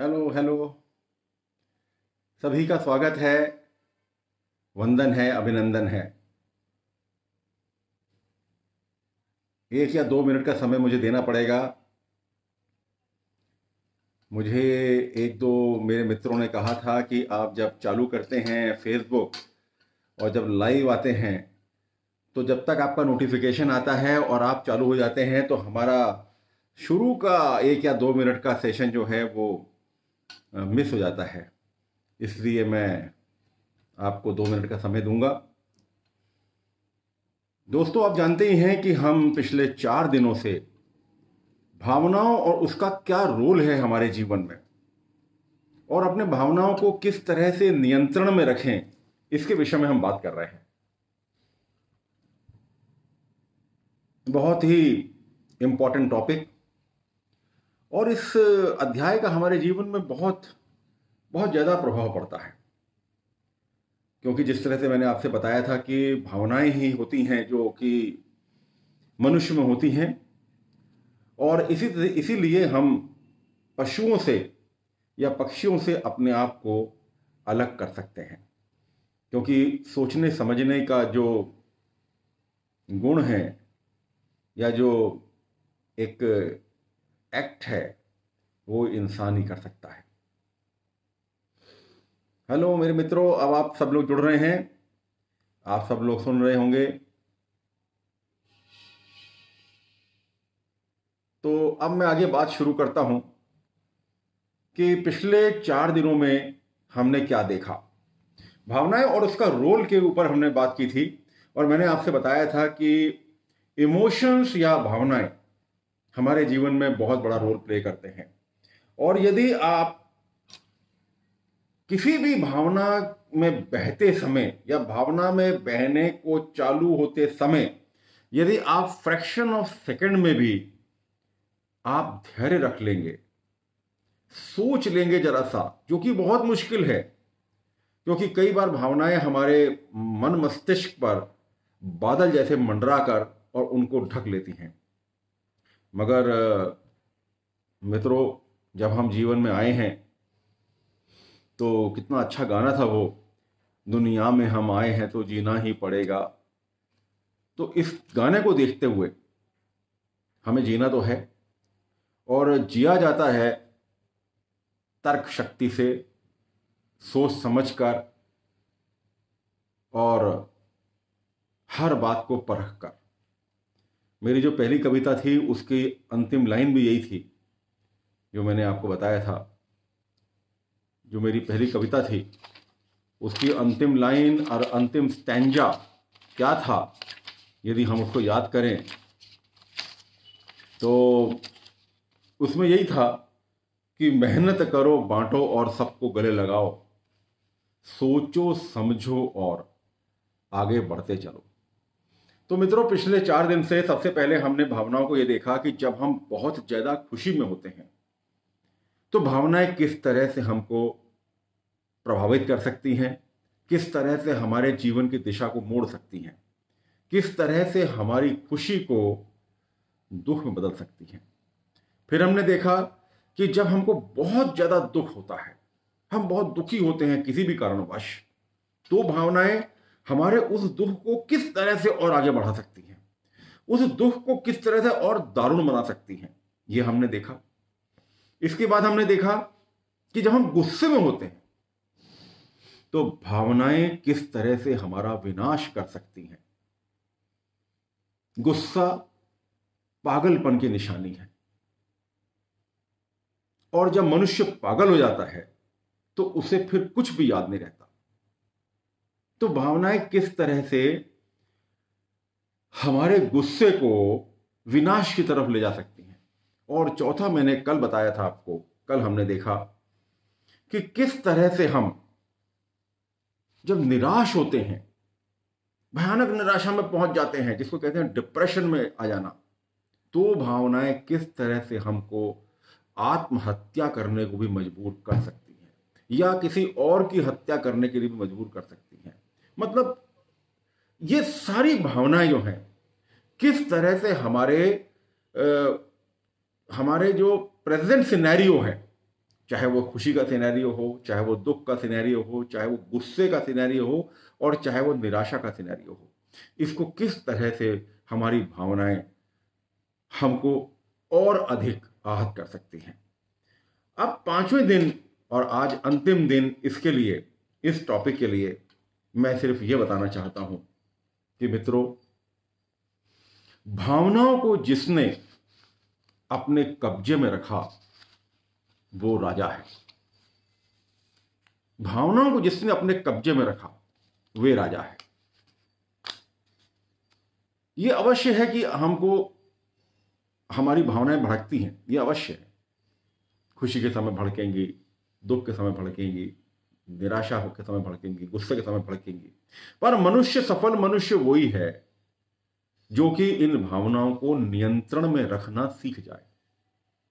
hello hello सभी का स्वागत है वंदन है अभिनंदन है एक या दो मिनट का समय मुझे देना पड़ेगा मुझे एक दो मेरे मित्रों ने कहा था कि आप जब चालू करते हैं फेसबुक और जब लाइव आते हैं तो जब तक आपका नोटिफिकेशन आता है और आप चालू हो जाते हैं तो हमारा शुरू का एक या दो मिनट का सेशन जो है वो मिस हो जाता है इसलिए मैं आपको दो मिनट का समय दूंगा दोस्तों आप जानते ही हैं कि हम पिछले चार दिनों से भावनाओं और उसका क्या रोल है हमारे जीवन में और अपने भावनाओं को किस तरह से नियंत्रण में रखें इसके विषय में हम बात कर रहे हैं बहुत ही इम्पॉर्टेंट टॉपिक और इस अध्याय का हमारे जीवन में बहुत बहुत ज़्यादा प्रभाव पड़ता है क्योंकि जिस तरह से मैंने आपसे बताया था कि भावनाएं ही होती हैं जो कि मनुष्य में होती हैं और इसी इसीलिए हम पशुओं से या पक्षियों से अपने आप को अलग कर सकते हैं क्योंकि सोचने समझने का जो गुण है या जो एक एक्ट है वो इंसान ही कर सकता है हेलो मेरे मित्रों अब आप सब लोग जुड़ रहे हैं आप सब लोग सुन रहे होंगे तो अब मैं आगे बात शुरू करता हूं कि पिछले चार दिनों में हमने क्या देखा भावनाएं और उसका रोल के ऊपर हमने बात की थी और मैंने आपसे बताया था कि इमोशंस या भावनाएं हमारे जीवन में बहुत बड़ा रोल प्ले करते हैं और यदि आप किसी भी भावना में बहते समय या भावना में बहने को चालू होते समय यदि आप फ्रैक्शन ऑफ सेकंड में भी आप धैर्य रख लेंगे सोच लेंगे जरा सा जो कि बहुत मुश्किल है क्योंकि कई बार भावनाएं हमारे मन मस्तिष्क पर बादल जैसे मंडरा कर और उनको ढक लेती हैं मगर मित्रों जब हम जीवन में आए हैं तो कितना अच्छा गाना था वो दुनिया में हम आए हैं तो जीना ही पड़ेगा तो इस गाने को देखते हुए हमें जीना तो है और जिया जाता है तर्क शक्ति से सोच समझ कर और हर बात को परख कर मेरी जो पहली कविता थी उसकी अंतिम लाइन भी यही थी जो मैंने आपको बताया था जो मेरी पहली कविता थी उसकी अंतिम लाइन और अंतिम स्टैंजा क्या था यदि हम उसको याद करें तो उसमें यही था कि मेहनत करो बांटो और सबको गले लगाओ सोचो समझो और आगे बढ़ते चलो तो मित्रों पिछले चार दिन से सबसे पहले हमने भावनाओं को यह देखा कि जब हम बहुत ज्यादा खुशी में होते हैं तो भावनाएं किस तरह से हमको प्रभावित कर सकती हैं किस तरह से हमारे जीवन की दिशा को मोड़ सकती हैं किस तरह से हमारी खुशी को दुख में बदल सकती हैं फिर हमने देखा कि जब हमको बहुत ज़्यादा दुख होता है हम बहुत दुखी होते हैं किसी भी कारणवश तो भावनाएं हमारे उस दुख को किस तरह से और आगे बढ़ा सकती हैं उस दुख को किस तरह से और दारुण बना सकती हैं ये हमने देखा इसके बाद हमने देखा कि जब हम गुस्से में होते हैं तो भावनाएं किस तरह से हमारा विनाश कर सकती हैं गुस्सा पागलपन की निशानी है और जब मनुष्य पागल हो जाता है तो उसे फिर कुछ भी याद नहीं रहता तो भावनाएं किस तरह से हमारे गुस्से को विनाश की तरफ ले जा सकती हैं और चौथा मैंने कल बताया था आपको कल हमने देखा कि किस तरह से हम जब निराश होते हैं भयानक निराशा में पहुंच जाते हैं जिसको कहते हैं डिप्रेशन में आ जाना तो भावनाएं किस तरह से हमको आत्महत्या करने को भी मजबूर कर सकती हैं या किसी और की हत्या करने के लिए भी मजबूर कर सकती हैं मतलब ये सारी भावनाएं जो हैं किस तरह से हमारे आ, हमारे जो प्रेजेंट सिनेरियो है चाहे वो खुशी का सिनेरियो हो चाहे वो दुख का सिनेरियो हो चाहे वो गुस्से का सिनेरियो हो और चाहे वो निराशा का सिनेरियो हो इसको किस तरह से हमारी भावनाएं हमको और अधिक आहत कर सकती हैं अब पांचवें दिन और आज अंतिम दिन इसके लिए इस टॉपिक के लिए मैं सिर्फ ये बताना चाहता हूं कि मित्रों भावनाओं को जिसने अपने कब्जे में रखा वो राजा है भावनाओं को जिसने अपने कब्जे में रखा वे राजा है यह अवश्य है कि हमको हमारी भावनाएं भड़कती हैं यह अवश्य है खुशी के समय भड़केंगी दुख के समय भड़केंगी निराशा के समय भड़केंगी गुस्से के समय भड़केंगी पर मनुष्य सफल मनुष्य वही है जो कि इन भावनाओं को नियंत्रण में रखना सीख जाए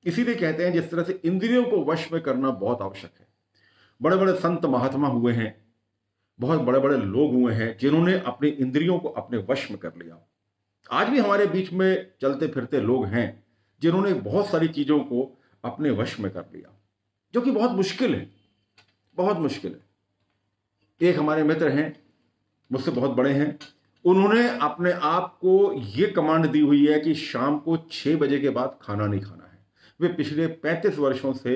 इसीलिए कहते हैं जिस तरह से इंद्रियों को वश में करना बहुत आवश्यक है बड़े बड़े संत महात्मा हुए हैं बहुत बड़े बड़े लोग हुए हैं जिन्होंने अपनी इंद्रियों को अपने वश में कर लिया आज भी हमारे बीच में चलते फिरते लोग हैं जिन्होंने बहुत सारी चीजों को अपने वश में कर लिया जो कि बहुत मुश्किल है बहुत मुश्किल है एक हमारे मित्र हैं मुझसे बहुत बड़े हैं उन्होंने अपने आप को ये कमांड दी हुई है कि शाम को छः बजे के बाद खाना नहीं खाना है वे पिछले पैंतीस वर्षों से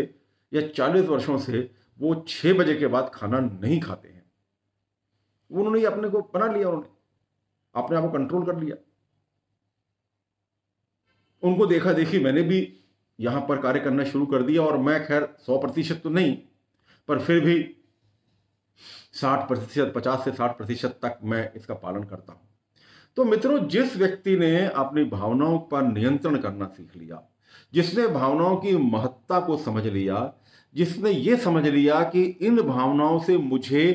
या चालीस वर्षों से वो छः बजे के बाद खाना नहीं खाते हैं उन्होंने ये अपने को बना लिया उन्होंने अपने आप को कंट्रोल कर लिया उनको देखा देखी मैंने भी यहां पर कार्य करना शुरू कर दिया और मैं खैर सौ प्रतिशत तो नहीं पर फिर भी साठ प्रतिशत पचास से साठ प्रतिशत तक मैं इसका पालन करता हूं तो मित्रों जिस व्यक्ति ने अपनी भावनाओं पर नियंत्रण करना सीख लिया जिसने भावनाओं की महत्ता को समझ लिया जिसने ये समझ लिया कि इन भावनाओं से मुझे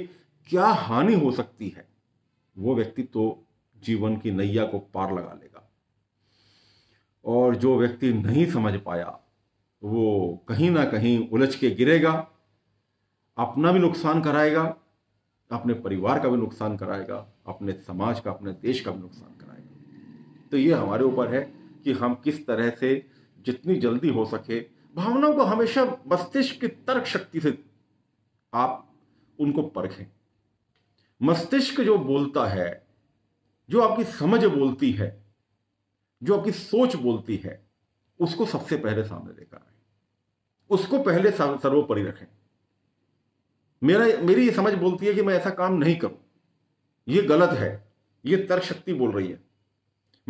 क्या हानि हो सकती है वो व्यक्ति तो जीवन की नैया को पार लगा लेगा और जो व्यक्ति नहीं समझ पाया वो कहीं ना कहीं उलझ के गिरेगा अपना भी नुकसान कराएगा अपने परिवार का भी नुकसान कराएगा अपने समाज का अपने देश का भी नुकसान कराएगा तो ये हमारे ऊपर है कि हम किस तरह से जितनी जल्दी हो सके भावनाओं को हमेशा मस्तिष्क की तर्क शक्ति से आप उनको परखें मस्तिष्क जो बोलता है जो आपकी समझ बोलती है जो आपकी सोच बोलती है उसको सबसे पहले सामने लेकर आए उसको पहले सर्वोपरि रखें मेरा मेरी ये समझ बोलती है कि मैं ऐसा काम नहीं करूं ये गलत है ये तर्क शक्ति बोल रही है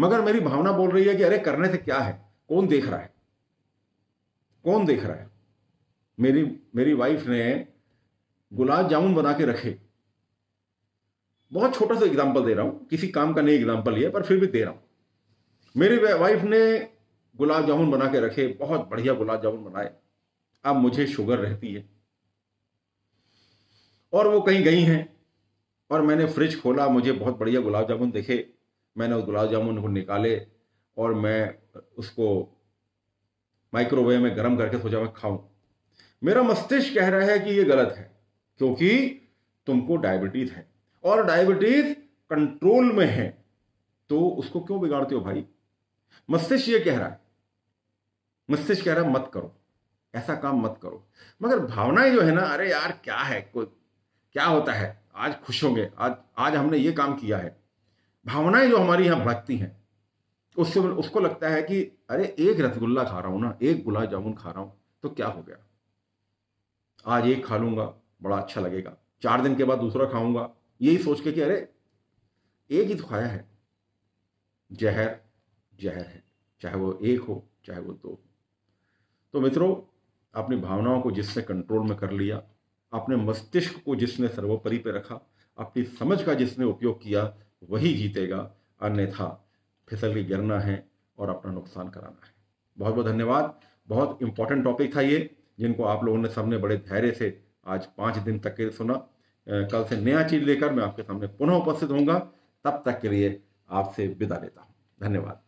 मगर मेरी भावना बोल रही है कि अरे करने से क्या है कौन देख रहा है कौन देख रहा है मेरी मेरी वाइफ ने गुलाब जामुन बना के रखे बहुत छोटा सा एग्जाम्पल दे रहा हूँ किसी काम का नहीं एग्जाम्पल लिया पर फिर भी दे रहा हूँ मेरी वाइफ ने गुलाब जामुन बना के रखे बहुत बढ़िया गुलाब जामुन बनाए अब मुझे शुगर रहती है और वो कहीं गई हैं और मैंने फ्रिज खोला मुझे बहुत बढ़िया गुलाब जामुन दिखे मैंने उस गुलाब जामुन को निकाले और मैं उसको माइक्रोवेव में गर्म करके सोचा मैं खाऊं मेरा मस्तिष्क कह रहा है कि ये गलत है क्योंकि तुमको डायबिटीज है और डायबिटीज कंट्रोल में है तो उसको क्यों बिगाड़ते हो भाई मस्तिष्क ये कह रहा है मस्तिष्क कह रहा है मत करो ऐसा काम मत करो मगर भावनाएं जो है ना अरे यार क्या है कोई क्या होता है आज खुश होंगे आज आज हमने ये काम किया है भावनाएं जो हमारी यहाँ भड़कती हैं उससे उसको लगता है कि अरे एक रसगुल्ला खा रहा हूँ ना एक गुलाब जामुन खा रहा हूँ तो क्या हो गया आज एक खा लूँगा बड़ा अच्छा लगेगा चार दिन के बाद दूसरा खाऊंगा यही सोच के कि अरे एक ही तो खाया है जहर जहर है चाहे वो एक हो चाहे वो दो हो तो मित्रों अपनी भावनाओं को जिससे कंट्रोल में कर लिया अपने मस्तिष्क को जिसने सर्वोपरि पर रखा अपनी समझ का जिसने उपयोग किया वही जीतेगा अन्यथा फिसल के गिरना है और अपना नुकसान कराना है बहुत बहुत धन्यवाद बहुत इंपॉर्टेंट टॉपिक था ये जिनको आप लोगों ने सबने बड़े धैर्य से आज पाँच दिन तक के सुना कल से नया चीज़ लेकर मैं आपके सामने पुनः उपस्थित होऊंगा तब तक के लिए आपसे विदा लेता हूँ धन्यवाद